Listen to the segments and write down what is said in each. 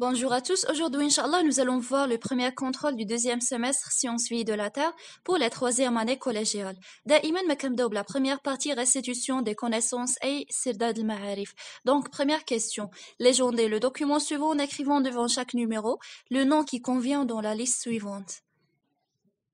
Bonjour à tous. Aujourd'hui, Inch'Allah, nous allons voir le premier contrôle du deuxième semestre sciences vie de la Terre pour la troisième année collégiale. Daïman makamdoub, la première partie restitution des connaissances et Sirdad al-Ma'arif. Donc, première question. Légendez le document suivant en écrivant devant chaque numéro le nom qui convient dans la liste suivante.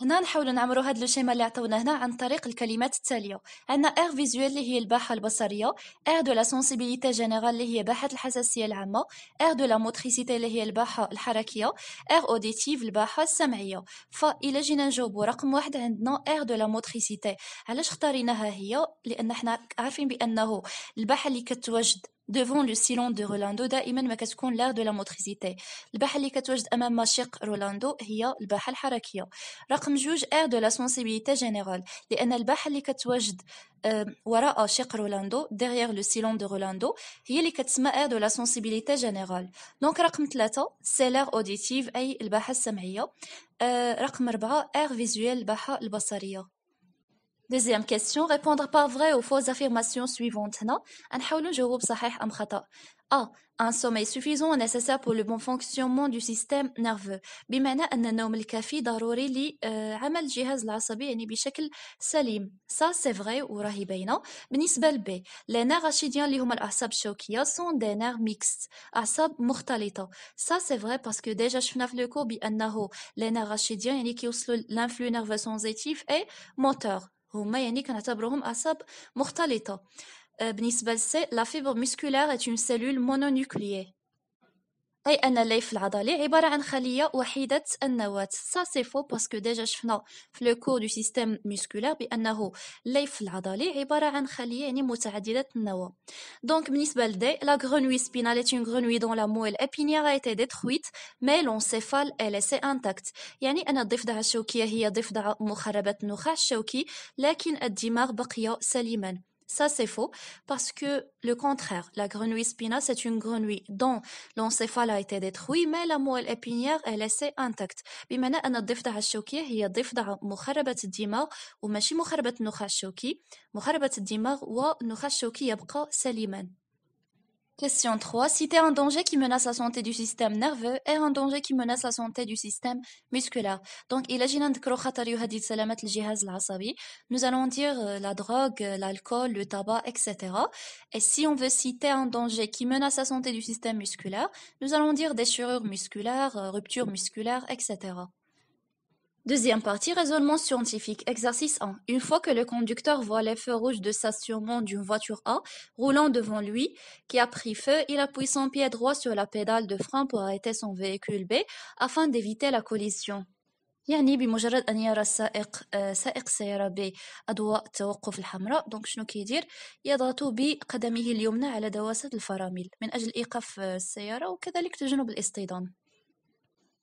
هنا نحاولوا نعمروا هاد الشيما اللي عطونا هنا عن طريق الكلمات التاليه عندنا اير فيزوال اللي هي الباحه البصريه اير دو لا سونسيبيليتي جينيرال اللي هي باحه الحساسيه العامه اير دو لا موتريسيتي اللي هي الباحه الحركيه اير اوديتيف الباحه السمعيه فإلى جينا نجاوبوا رقم واحد عندنا اير دو لا موتريسيتي علاش اختاريناها هي لان احنا عارفين بانه الباحه اللي كتواجد devant le سيلون de رولando دائما ما كتكون لا دو لا موتريزيتي الباحه اللي كتوجد امام ماشيق رولاندو هي الباحه الحركيه رقم جوج اير دو لا سونسيبيليتي جينيرال لان الباحه اللي كتوجد وراء شق رولاندو ديغيغ لو سيلون دو رولاندو هي اللي كتسمى اير دو لا سونسيبيليتي جينيرال دونك رقم ثلاثة سيلير اوديتيف اي الباحه السمعيه رقم أربعة اير فيزويل الباحه البصريه Deuxième question. Répondre par vrai ou fausse affirmation suivante, non On essaie de dire que c'est correct ou faux. A. Un sommeil suffisant et nécessaire pour le bon fonctionnement du système nerveux. C'est-à-dire que le sommeil suffisant est nécessaire pour que le système nerveux fonctionne correctement. C'est vrai et c'est très bien. B. Les nerfs rachidiens, qui sont les nerfs choqués, sont des nerfs mixtes. Des nerfs mortalités. C'est vrai parce que nous avons déjà vu que les nerfs rachidiens, qui sont les nerveux sensitif et moteur homéynes qui enعتبروهم aspe مختلطة بالنسبة للسي la fibre musculaire est une cellule mononucléée اي ان الليف العضلي عباره عن خليه وحيده النواه سا سي فو باسكو ديجا شفنا في لو كور دو سيستيم موسكولير بانه الليف العضلي عباره عن خليه يعني متعدده النواه دونك بالنسبه لدي لا غرنوي سبينال ايت اون دون لا مويل ابينيار ايتي ديترويت مي لونسيفال ال سي انتاكت يعني ان الضفدعه الشوكيه هي ضفدعه مخربه النخاع الشوكي لكن الدماغ بقي سليما Ça, c'est faux, parce que le contraire, la grenouille spina, c'est une grenouille dont l'encéphale a été détruit, mais la moelle épinière est laissée intacte. Bimana, un autre défda hachoki, il y a défda mukharabat dima, ou machi mukharabat nukhashoki, mukharabat dima, ou shoki yabka saliman. Question 3. Citer un danger qui menace la santé du système nerveux et un danger qui menace la santé du système musculaire. Donc, nous allons dire euh, la drogue, euh, l'alcool, le tabac, etc. Et si on veut citer un danger qui menace la santé du système musculaire, nous allons dire déchirure musculaire, euh, rupture musculaire, etc. Deuxième partie, raisonnement scientifique. Exercice 1. Une fois que le conducteur voit les feux rouges de stationnement d'une voiture A roulant devant lui, qui a pris feu, il appuie son pied droit sur la pédale de frein pour arrêter son véhicule B afin d'éviter la collision. يعني بمجرد ان يرى السائق سائق سياره ب اضواء التوقف الحمراء دونك شنو كيدير يضغط بقدمه اليمنى على دواسه الفرامل من اجل ايقاف السياره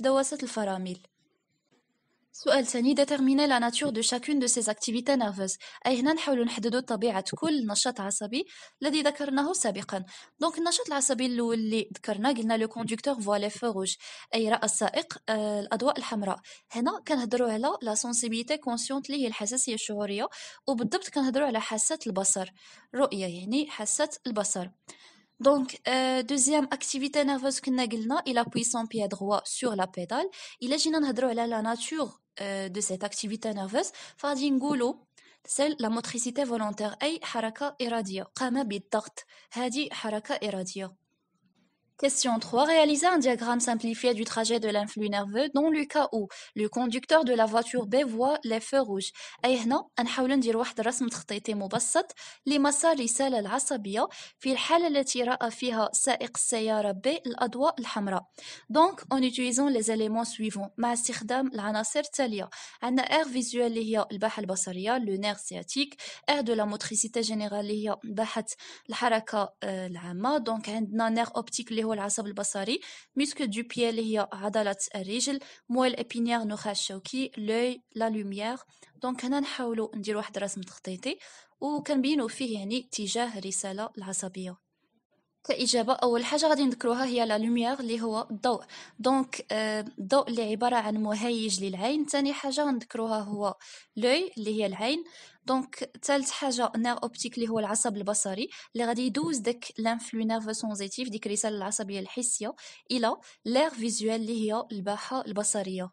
دواسة الفرامل سؤال ثاني ديتيرميني لا ناتور دو شاكون دو سيز اكتيفيتي نيرفوز اي هنا نحاولوا نحددوا طبيعه كل نشاط عصبي الذي ذكرناه سابقا دونك النشاط العصبي الاول اللي ذكرنا قلنا لو كوندكتور فوا لي روج اي راى السائق آه الاضواء الحمراء هنا كنهضروا على لا سونسيبيتي كونسيونت اللي هي الحساسيه الشعوريه وبالضبط كنهضروا على حاسه البصر رؤيه يعني حاسه البصر Donc, euh, deuxième activité nerveuse que nous il appuie son pied droit sur la pédale. Il est gênant de la nature euh, de cette activité nerveuse. Fadingulo, c'est la motricité volontaire. haraka haraka Kama قام بالضغط. hadi haraka iradia. Question 3. Réalisez un diagramme simplifié du trajet de l'influx nerveux dans le cas où le conducteur de la voiture B voit les feux rouges. أي هنا غنحاولوا نديروا واحد الرسم تخطيطي مبسط لمسار الرسالة العصبية في الحالة التي رأى فيها سائق السيارة B الأضواء الحمراء. Donc, en utilisant les éléments suivants مع استخدام العناصر التالية. عندنا air visuel le هي الباحة le nerf sciatique, air de la motricité générale le هي haraka, la العامة. Donc, عندنا nerf optique le هو العصب البصري ميسك دو بي اللي هي عضلة الرجل موال ابينيير نخاع الشوكي لوي لا لوميير دونك هنا نحاولوا ندير واحد الرسم تخطيطي وكنبينوا فيه يعني اتجاه الرسالة العصبية كإجابة أول حاجة غادي نذكروها هي لا لوميير اللي هو الضوء دونك آه، الضوء اللي عبارة عن مهيج للعين ثاني حاجة غنذكروها هو لوي اللي هي العين دونك ثالث حاجه نير اوبتيك اللي هو العصب البصري اللي غادي يدوز داك لانفلو نيرف سونزيتيف ديك الرساله العصبيه الحسيه الى لير فيزوال اللي هي الباحه البصريه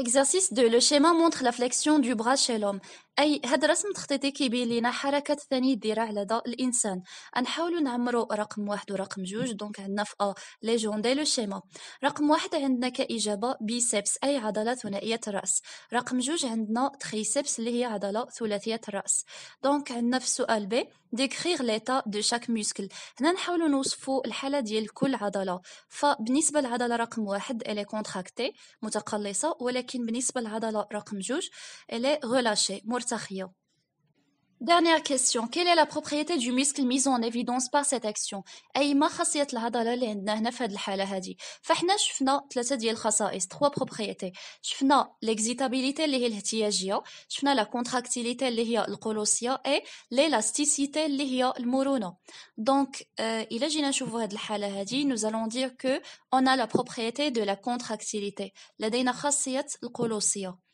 Exercice 2. Le schéma montre la flexion du bras chez l'homme. أي هاد الرسم التخطيطي كيبين لينا حركه ثاني ديرها على ضوء الإنسان نحاولوا نعمرو رقم واحد ورقم جوج دونك عندنا في أ لي جون دي لو شيما رقم واحد عندنا كإجابة بيسبس أي عضلة ثنائية الرأس رقم جوج عندنا تريسبس اللي هي عضلة ثلاثية الرأس دونك عندنا في السؤال بي ديكريغ ليتا دو شاك موسكل هنا نحاولوا نوصفوا الحالة ديال كل عضلة فبالنسبة للعضلة رقم واحد إلي كونتراكتي متقلصة ولكن بالنسبة للعضلة رقم جوج إلي غولاشي dernière question. quelle est la propriété du muscle mise en évidence par cette action? eh, maçait la hadalé et ne fédéla hadalé hadi. fèna shufna tlesadil haosa est trois propriétés. shufna, l'excitabilité, l'héritabilité et géo, chuna la contractilité, l'héritabilité et géo, et la contracilité, l'héritabilité et morono. donc, il agit à cheval de hadi. nous allons dire que on a la propriété de la contractilité, l'héritabilité et géo.